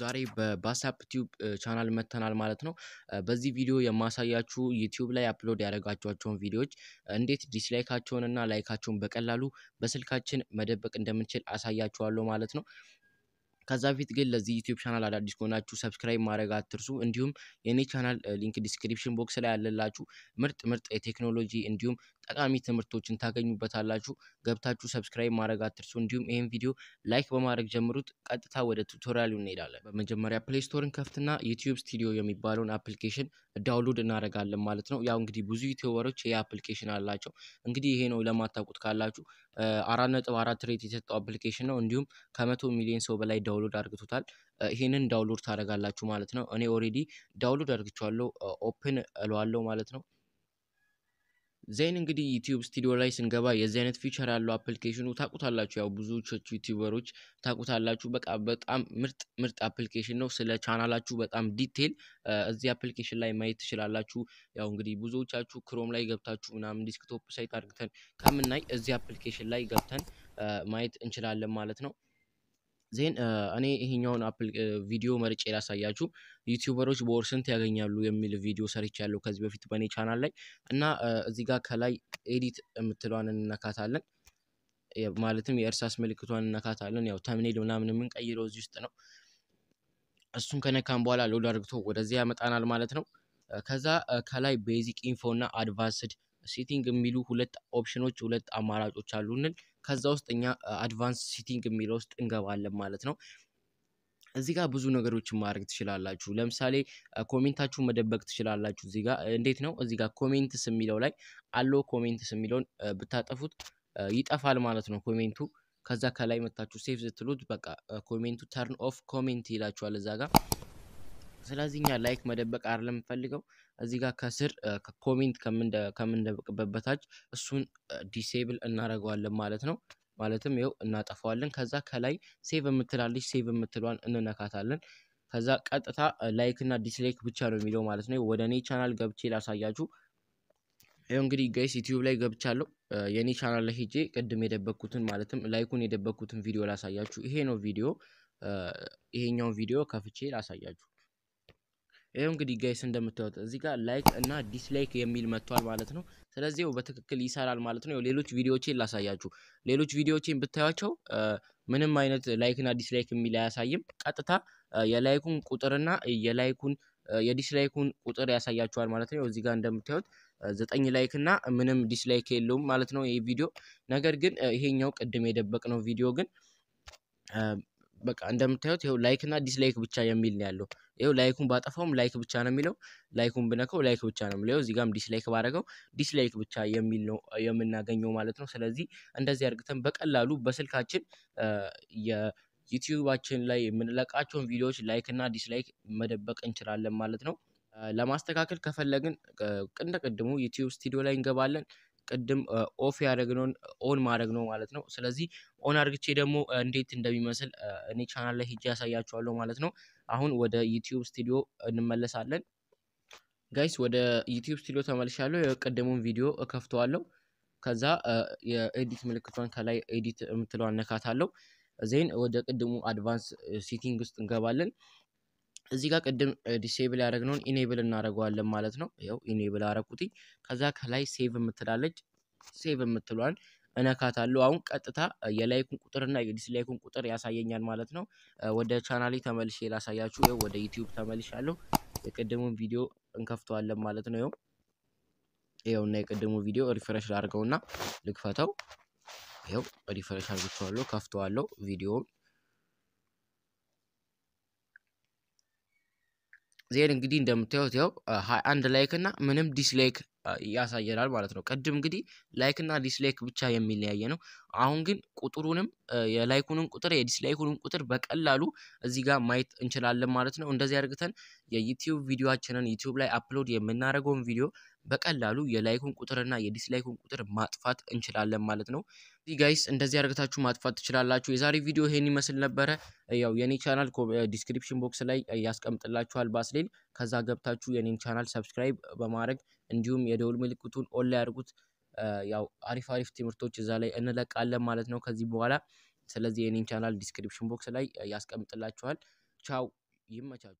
ዛሬ በባሳፕ ቲዩብ ቻናል መተናል ማለት ነው። በዚህ ቪዲዮ የማሳያችሁ ዩቲዩብ ላይ አፕሎድ ያደረጋችኋቸውን ቪዲዮዎች እንዴት ዲስላይካቸውንና ላይካቸውን በቀላሉ በስልካችን መደበቅ እንደምንችል አሳያችኋለሁ ማለት ነው። ከዛ በፊት ግን ለዚህ ዩቲዩብ ቻናል አዳዲስ ከሆናችሁ ሰብስክራይብ ማድረግ አትርሱ። እንዲሁም የእኔ ቻናል ሊንክ ዲስክሪፕሽን ቦክስ ላይ ያለላችሁ ምርጥ ምርጥ የቴክኖሎጂ እንዲሁም ጠቃሚ ትምህርቶችን ታገኙበታላችሁ። ገብታችሁ ሰብስክራይብ ማድረግ አትርሱ። እንዲሁም ይህን ቪዲዮ ላይክ በማድረግ ጀምሩት። ቀጥታ ወደ ቱቶሪያሉ እንሄዳለን። በመጀመሪያ ፕሌይ ስቶርን ከፍትና ዩቲዩብ ስቱዲዮ የሚባለውን አፕሊኬሽን ዳውንሎድ እናደርጋለን ማለት ነው። ያው እንግዲህ ብዙ ዩቲዩበሮች ይህ አፕሊኬሽን አላቸው። እንግዲህ ይሄ ነው ለማታውቁት ካላችሁ አራት ነጥብ አራት ሬት የተሰጠው አፕሊኬሽን ነው። እንዲሁም ከመቶ ሚሊዮን ሰው በላይ ዳውንሎድ አድርግቶታል። ይህንን ዳውንሎድ ታደርጋላችሁ ማለት ነው። እኔ ኦሬዲ ዳውንሎድ አድርግቼዋለሁ ኦፕን እለዋለሁ ማለት ነው። ዜን እንግዲህ ዩቲዩብ ስቱዲዮ ላይ ስንገባ የዚህ አይነት ፊቸር ያለው አፕሊኬሽኑ ታቁታላችሁ። ያው ብዙዎቹ ዩቲዩበሮች ታቁታላችሁ። በቃ በጣም ምርጥ ምርጥ አፕሊኬሽን ነው። ስለ ቻናላችሁ በጣም ዲቴል እዚህ አፕሊኬሽን ላይ ማየት ትችላላችሁ። ያው እንግዲህ ብዙዎቻችሁ ክሮም ላይ ገብታችሁ ምናምን ዲስክቶፕ ሳይት አድርግተን ከምናይ እዚህ አፕሊኬሽን ላይ ገብተን ማየት እንችላለን ማለት ነው። ዜን እኔ ይሄኛውን አፕል ቪዲዮ መርጬ ላሳያችሁ። ዩቲዩበሮች በወር ስንት ያገኛሉ የሚል ቪዲዮ ሰርች ያለው ከዚህ በፊት በእኔ ቻናል ላይ እና እዚህ ጋር ከላይ ኤዲት የምትለዋን እንነካታለን። ማለትም የእርሳስ ምልክቷን እንነካታለን። ያው ተምኔል ምናምን የምንቀይረው እዚህ ውስጥ ነው። እሱን ከነካን በኋላ ሎድ አድርግቶ ወደዚህ ያመጣናል ማለት ነው። ከዛ ከላይ ቤዚክ ኢንፎ እና አድቫንስድ ሴቲንግ የሚሉ ሁለት ኦፕሽኖች ሁለት አማራጮች አሉንን። ከዛ ውስጥ እኛ አድቫንስ ሲቲንግ የሚለው ውስጥ እንገባለን ማለት ነው። እዚህ ጋር ብዙ ነገሮችን ማድረግ ትችላላችሁ። ለምሳሌ ኮሜንታችሁን መደበቅ ትችላላችሁ። እዚህ ጋር እንዴት ነው? እዚህ ጋር ኮሜንትስ የሚለው ላይ አሎ ኮሜንትስ የሚለውን ብታጠፉት ይጠፋል ማለት ነው ኮሜንቱ። ከዛ ከላይ መታችሁ ሴፍ ስትሉት በቃ ኮሜንቱ ተርን ኦፍ ኮሜንት ይላችኋል እዛ ጋር ስለዚህኛ ላይክ መደበቅ አይደለም የምፈልገው እዚህ ጋር ከስር ኮሜንት ከምንደብቅበት በታች እሱን ዲሴብል እናደረገዋለን ማለት ነው። ማለትም ይው እናጠፋዋለን። ከዛ ከላይ ሴቭ የምትላለች ሴቭ የምትሏን እንነካታለን። ከዛ ቀጥታ ላይክ እና ዲስላይክ ብቻ ነው የሚለው ማለት ነው። ወደ እኔ ቻናል ገብቼ ላሳያችሁ። ይው እንግዲህ ጋይስ ዩቲዩብ ላይ ገብቻለሁ። የእኔ ቻናል ላይ ሄጄ ቅድም የደበኩትን ማለትም ላይኩን የደበኩትን ቪዲዮ ላሳያችሁ። ይሄ ነው ቪዲዮ። ይሄኛውን ቪዲዮ ከፍቼ ላሳያችሁ። ይሄው እንግዲህ ጋይስ እንደምታዩት እዚህ ጋር ላይክ እና ዲስላይክ የሚል መጥቷል ማለት ነው። ስለዚህ በትክክል ይሰራል ማለት ነው። ሌሎች ቪዲዮዎችን ላሳያችሁ። ሌሎች ቪዲዮዎችን ብታያቸው ምንም አይነት ላይክ እና ዲስላይክ የሚል አያሳይም። ቀጥታ የላይኩን ቁጥርና የላይኩን የዲስላይኩን ቁጥር ያሳያችኋል ማለት ነው። እዚህ ጋር እንደምታዩት ዘጠኝ ላይክ እና ምንም ዲስላይክ የለውም ማለት ነው ይህ ቪዲዮ። ነገር ግን ይሄኛው ቅድም የደበቅነው ቪዲዮ ግን በቃ እንደምታዩት ይኸው ላይክ እና ዲስላይክ ብቻ የሚል ነው ያለው። ይኸው ላይኩን ባጠፋውም ላይክ ብቻ ነው የሚለው። ላይኩን ብነካው ላይክ ብቻ ነው የሚለው። እዚህ ጋም ዲስላይክ ባደረገው ዲስላይክ ብቻ የሚል ነው የምናገኘው ማለት ነው። ስለዚህ እንደዚህ አድርግተን በቀላሉ በስልካችን የዩቲዩባችን ላይ የምንለቃቸውን ቪዲዮዎች ላይክ እና ዲስላይክ መደበቅ እንችላለን ማለት ነው። ለማስተካከል ከፈለግን ቅንደ ቅድሙ ዩቲዩብ ስቱዲዮ ላይ እንገባለን። ቅድም ኦፍ ያደረግነውን ኦን ማድረግ ነው ማለት ነው። ስለዚህ ኦን አድርግቼ ደግሞ እንዴት እንደሚመስል እኔ ቻናል ላይ ሄጄ ያሳያችኋለሁ ማለት ነው። አሁን ወደ ዩቲዩብ ስቱዲዮ እንመለሳለን። ጋይስ ወደ ዩቲዩብ ስቱዲዮ ተመልሻለሁ። የቀደሙን ቪዲዮ እከፍተዋለሁ። ከዛ የኤዲት ምልክቷን ከላይ ኤዲት የምትለው አነካታለሁ። ዜን ወደ ቅድሙ አድቫንስ ሴቲንግ ውስጥ እንገባለን። እዚህ ጋር ቅድም ዲሴብል ያደረግነውን ኢኔብል እናደርገዋለን ማለት ነው። ያው ኢኔብል አረኩት። ከዛ ከላይ ሴቭ የምትላለች ሴቭ የምትሏን እነካታለሁ። አሁን ቀጥታ የላይኩን ቁጥርና የዲስላይኩን ቁጥር ያሳየኛል ማለት ነው። ወደ ቻናሌ ተመልሼ ላሳያችሁ። ያው ወደ ዩቲዩብ ተመልሻለሁ። የቅድሙን ቪዲዮ እንከፍተዋለን ማለት ነው። ያው ያው እና የቅድሙ ቪዲዮ ሪፍረሽ ላድርገውና ልክፈተው። ያው ሪፍረሽ አድርጌዋለሁ፣ ከፍተዋለሁ ቪዲዮውን ዜን እንግዲህ እንደምታዩት ያው አንድ ላይክ እና ምንም ዲስላይክ ያሳየናል ማለት ነው። ቅድም እንግዲህ ላይክ እና ዲስላይክ ብቻ የሚለያየ ነው። አሁን ግን ቁጥሩንም የላይኩንም ቁጥር የዲስላይኩንም ቁጥር በቀላሉ እዚህ ጋር ማየት እንችላለን ማለት ነው። እንደዚህ አድርግተን የዩቲዩብ ቪዲዮችንን ዩቲዩብ ላይ አፕሎድ የምናደርገውን ቪዲዮ በቀላሉ የላይኩን ቁጥርና የዲስላይኩን ቁጥር ማጥፋት እንችላለን ማለት ነው። ጋይስ እንደዚህ አድርገታችሁ ማጥፋት ትችላላችሁ። የዛሬ ቪዲዮ ይሄን ይመስል ነበረ። ያው የኔ ቻናል ዲስክሪፕሽን ቦክስ ላይ ያስቀምጥላችኋል ባስሌል። ከዛ ገብታችሁ የኔን ቻናል ሰብስክራይብ በማድረግ እንዲሁም የደውል ምልክቱን ኦን ላይ አድርጉት። ያው አሪፍ አሪፍ ትምህርቶች እዛ ላይ እንለቃለን ማለት ነው ከዚህ በኋላ። ስለዚህ የኔን ቻናል ዲስክሪፕሽን ቦክስ ላይ ያስቀምጥላችኋል። ቻው፣ ይመቻችሁ።